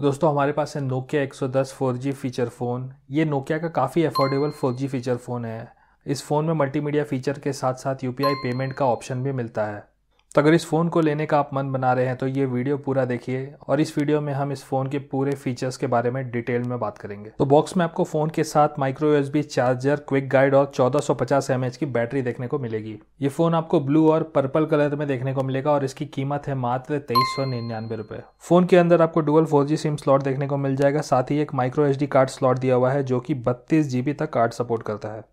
दोस्तों हमारे पास है नोकिया 110 4G फीचर फ़ोन ये नोकिया का काफ़ी अफोर्डेबल 4G फीचर फ़ोन है इस फ़ोन में मल्टीमीडिया फीचर के साथ साथ यू पेमेंट का ऑप्शन भी मिलता है तो अगर इस फ़ोन को लेने का आप मन बना रहे हैं तो ये वीडियो पूरा देखिए और इस वीडियो में हम इस फ़ोन के पूरे फीचर्स के बारे में डिटेल में बात करेंगे तो बॉक्स में आपको फ़ोन के साथ micro S charger quick guide और चौदह सौ की बैटरी देखने को मिलेगी ये फ़ोन आपको ब्लू और पर्पल कलर में देखने को मिलेगा और इसकी कीमत है मात्र तेईस सौ निन्यानवे फ़ोन के अंदर आपको डुअल फोर सिम स्लॉट देखने को मिल जाएगा साथ ही एक माइक्रो एच कार्ड स्लॉट दिया हुआ है जो कि बत्तीस तक कार्ड सपोर्ट करता है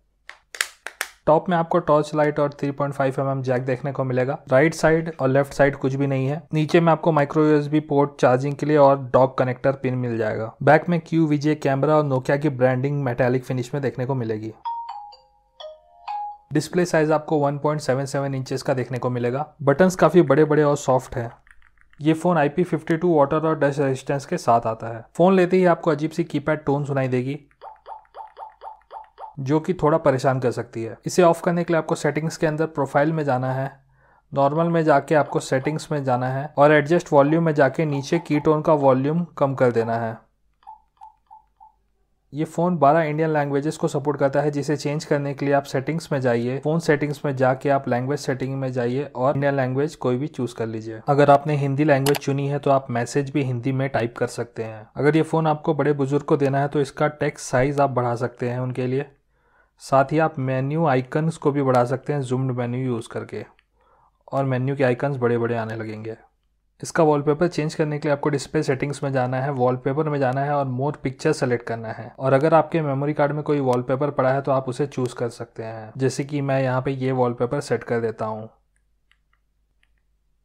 टॉप में आपको टॉर्च लाइट और 3.5 पॉइंट mm जैक देखने को मिलेगा राइट साइड और लेफ्ट साइड कुछ भी नहीं है नीचे में आपको माइक्रो यूएसबी पोर्ट चार्जिंग के लिए और डॉक कनेक्टर पिन मिल जाएगा बैक में क्यू विजे कैमरा और नोकिया की ब्रांडिंग मेटेलिक फिनिश में देखने को मिलेगी डिस्प्ले साइज आपको 1.77 इंचेस का देखने को मिलेगा बटन काफी बड़े बड़े और सॉफ्ट है ये फोन IP52 वाटर और डस्ट रेजिस्टेंस के साथ आता है फोन लेते ही आपको अजीब सी कीपैड टोन सुनाई देगी जो कि थोड़ा परेशान कर सकती है इसे ऑफ करने के लिए आपको सेटिंग्स के अंदर प्रोफाइल में जाना है नॉर्मल में जाके आपको सेटिंग्स में जाना है और एडजस्ट वॉल्यूम में जाके नीचे कीटोन का वॉल्यूम कम कर देना है ये फ़ोन 12 इंडियन लैंग्वेजेस को सपोर्ट करता है जिसे चेंज करने के लिए आप सेटिंग्स में जाइए फ़ोन सेटिंग्स में जाके आप लैंग्वेज सेटिंग में जाइए और इंडियन लैंग्वेज कोई भी चूज़ कर लीजिए अगर आपने हिंदी लैंग्वेज चुनी है तो आप मैसेज भी हिंदी में टाइप कर सकते हैं अगर ये फ़ोन आपको बड़े बुजुर्ग को देना है तो इसका टेक्स्ट साइज़ आप बढ़ा सकते हैं उनके लिए साथ ही आप मेन्यू आइकन्स को भी बढ़ा सकते हैं जूम्ड मेन्यू यूज़ करके और मेन्यू के आइकन्स बड़े बड़े आने लगेंगे इसका वॉलपेपर चेंज करने के लिए आपको डिस्प्ले सेटिंग्स में जाना है वॉलपेपर में जाना है और मोर पिक्चर सेलेक्ट करना है और अगर आपके मेमोरी कार्ड में कोई वॉलपेपर पड़ा है तो आप उसे चूज़ कर सकते हैं जैसे कि मैं यहाँ पे ये वॉलपेपर सेट कर देता हूँ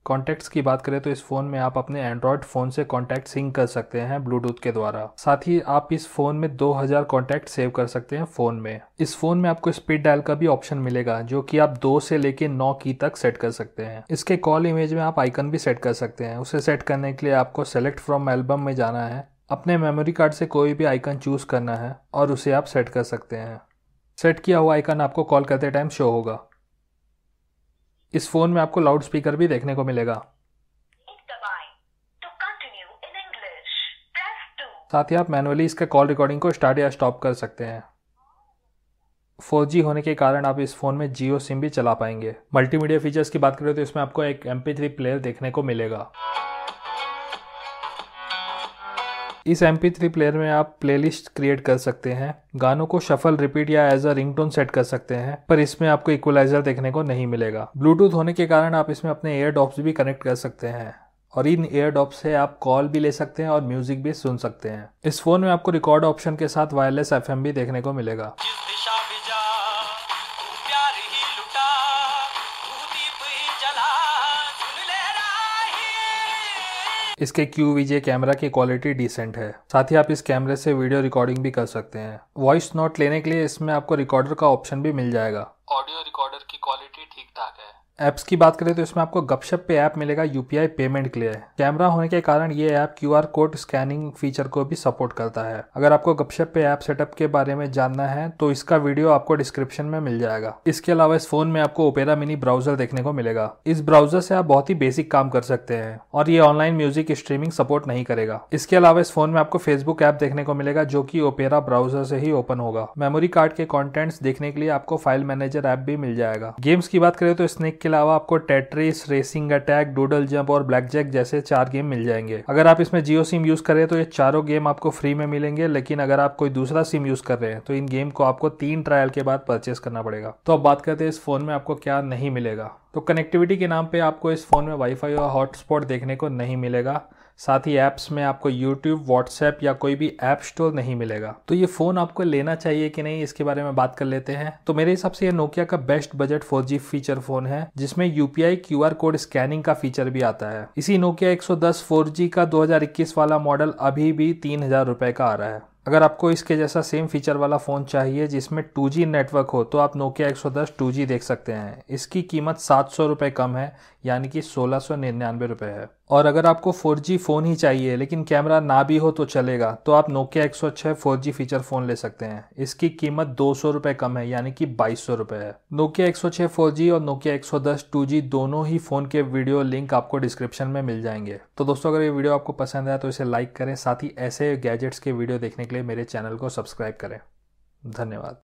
कॉन्टैक्ट्स की बात करें तो इस फ़ोन में आप अपने एंड्रॉयड फ़ोन से कॉन्टैक्ट सिंक कर सकते हैं ब्लूटूथ के द्वारा साथ ही आप इस फ़ोन में 2000 कॉन्टैक्ट सेव कर सकते हैं फ़ोन में इस फ़ोन में आपको स्पीड डायल का भी ऑप्शन मिलेगा जो कि आप दो से लेके नौ की तक सेट कर सकते हैं इसके कॉल इमेज में आप आइकन भी सेट कर सकते हैं उसे सेट करने के लिए आपको सेलेक्ट फ्रॉम एल्बम में जाना है अपने मेमोरी कार्ड से कोई भी आइकन चूज़ करना है और उसे आप सेट कर सकते हैं सेट किया हुआ आइकन आपको कॉल करते टाइम शो होगा इस फोन में आपको लाउड स्पीकर भी देखने को मिलेगा साथ ही आप मैनुअली इसके कॉल रिकॉर्डिंग को स्टार्ट या स्टॉप कर सकते हैं 4G होने के कारण आप इस फ़ोन में जियो सिम भी चला पाएंगे मल्टीमीडिया फीचर्स की बात करें तो इसमें आपको एक एम प्लेयर देखने को मिलेगा इस एम थ्री प्लेयर में आप प्लेलिस्ट क्रिएट कर सकते हैं गानों को शफल रिपीट या एज अ रिंगटोन सेट कर सकते हैं पर इसमें आपको इक्वलाइजर देखने को नहीं मिलेगा ब्लूटूथ होने के कारण आप इसमें अपने एयर डॉप्स भी कनेक्ट कर सकते हैं और इन एयर डॉप से आप कॉल भी ले सकते हैं और म्यूजिक भी सुन सकते हैं इस फोन में आपको रिकॉर्ड ऑप्शन के साथ वायरलेस एफ भी देखने को मिलेगा इसके क्यू वीजे कैमरा की क्वालिटी डिसेंट है साथ ही आप इस कैमरे से वीडियो रिकॉर्डिंग भी कर सकते हैं वॉइस नोट लेने के लिए इसमें आपको रिकॉर्डर का ऑप्शन भी मिल जाएगा ऑडियो ऐप्स की बात करें तो इसमें आपको गपशप पे ऐप मिलेगा यूपीआई पेमेंट के लिए कैमरा होने के कारण ये app QR code scanning feature को भी सपोर्ट करता है अगर आपको गपशप पे ऐप सेटअप के बारे में जानना है तो इसका वीडियो आपको डिस्क्रिप्शन में मिल जाएगा इसके अलावा इस फोन में आपको ओपेरा मिनी ब्राउजर देखने को मिलेगा इस ब्राउजर से आप बहुत ही बेसिक काम कर सकते हैं और ये ऑनलाइन म्यूजिक स्ट्रीमिंग सपोर्ट नहीं करेगा इसके अलावा इस फोन में आपको फेसबुक ऐप देखने को मिलेगा जो की ओपेरा ब्राउजर से ही ओपन होगा मेमोरी कार्ड के कॉन्टेंट्स देखने के लिए आपको फाइल मैनेजर ऐप भी मिल जाएगा गेम्स की बात करें तो स्नेक के अलावा आपको Tetris racing attack doodle jump और ब्लैक जैक जैसे चार गेम मिल जाएंगे अगर आप इसमें जियो सिम यूज कर रहे हैं तो ये चारों गेम आपको फ्री में मिलेंगे लेकिन अगर आप कोई दूसरा सिम यूज कर रहे हैं तो इन गेम को आपको तीन ट्रायल के बाद परचेस करना पड़ेगा तो अब बात करते हैं इस फोन में आपको क्या नहीं मिलेगा तो कनेक्टिविटी के नाम पर आपको इस फोन में वाईफाई और हॉटस्पॉट देखने को नहीं मिलेगा साथ ही ऐप्स में आपको यूट्यूब व्हाट्सएप या कोई भी ऐप स्टोर नहीं मिलेगा तो ये फ़ोन आपको लेना चाहिए कि नहीं इसके बारे में बात कर लेते हैं तो मेरे हिसाब से ये नोकिया का best budget 4G feature phone है जिसमें UPI QR कोड स्कैनिंग का फीचर भी आता है इसी नोकिया 110 4G का 2021 वाला मॉडल अभी भी तीन हजार का आ रहा है अगर आपको इसके जैसा सेम फीचर वाला फ़ोन चाहिए जिसमें 2G नेटवर्क हो तो आप नोकिया 110 सौ देख सकते हैं इसकी कीमत सात सौ कम है यानी कि सोलह सौ निन्यानवे रुपये है और अगर आपको 4G फ़ोन ही चाहिए लेकिन कैमरा ना भी हो तो चलेगा तो आप नोकिया 106 सौ फीचर फ़ोन ले सकते हैं इसकी कीमत दो सौ कम है यानी कि बाईस सौ है नोकिया 106 सौ और नोकिया 110 सौ दोनों ही फ़ोन के वीडियो लिंक आपको डिस्क्रिप्शन में मिल जाएंगे तो दोस्तों अगर ये वीडियो आपको पसंद आया तो इसे लाइक करें साथ ही ऐसे गैजेट्स के वीडियो देखने लिए मेरे चैनल को सब्सक्राइब करें धन्यवाद